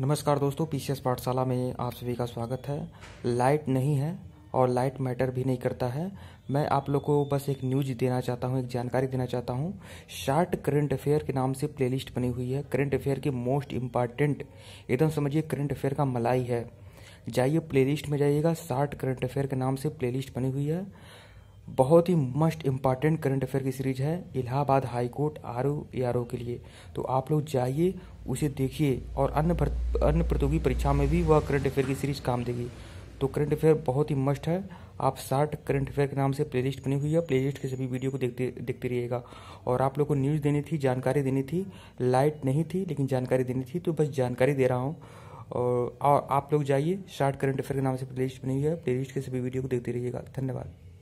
नमस्कार दोस्तों पी पाठशाला में आप सभी का स्वागत है लाइट नहीं है और लाइट मैटर भी नहीं करता है मैं आप लोग को बस एक न्यूज देना चाहता हूँ एक जानकारी देना चाहता हूँ शार्ट करंट अफेयर के नाम से प्लेलिस्ट बनी हुई है करंट अफेयर की मोस्ट इम्पॉर्टेंट एकदम समझिए करंट अफेयर का मलाई है जाइए प्लेलिस्ट में जाइएगा शार्ट करंट अफेयर के नाम से प्लेलिस्ट बनी हुई है बहुत ही मस्ट इम्पॉर्टेंट करंट अफेयर की सीरीज है Allahabad high court R O A R O के लिए तो आप लोग जाइए उसे देखिए और अन्य अन्य प्रतियोगी परीक्षा में भी वह करंट अफेयर की सीरीज काम देगी तो करंट अफेयर बहुत ही मस्ट है आप शार्ट करंट अफेयर के नाम से प्लेलिस्ट बनी हुई है प्लेलिस्ट के सभी वीडियो को देखते देखते रहिएगा और आप लोग को न्यूज़ देनी थी जानकारी देनी थी लाइट नहीं थी लेकिन जानकारी देनी थी तो बस जानकारी दे रहा हूँ और, और आप लोग जाइए शार्ट करंट अफेयर के नाम से प्लेलिस्ट बनी हुई है प्लेलिस्ट के सभी वीडियो को देखते रहिएगा धन्यवाद